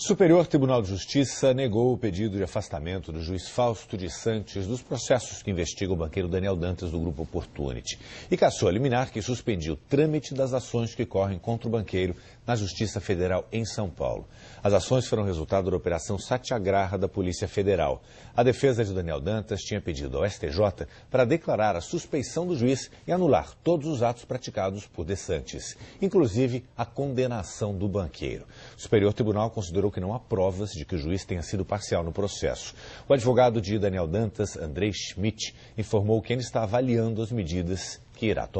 Superior Tribunal de Justiça negou o pedido de afastamento do juiz Fausto de Santos dos processos que investiga o banqueiro Daniel Dantas do Grupo Opportunity e cassou a liminar que suspendiu o trâmite das ações que correm contra o banqueiro na Justiça Federal em São Paulo. As ações foram resultado da Operação Satyagraha da Polícia Federal. A defesa de Daniel Dantas tinha pedido ao STJ para declarar a suspeição do juiz e anular todos os atos praticados por De Santos, inclusive a condenação do banqueiro. O Superior Tribunal considerou declarou que não há provas de que o juiz tenha sido parcial no processo. O advogado de Daniel Dantas, Andrei Schmidt, informou que ainda está avaliando as medidas que irá tomar.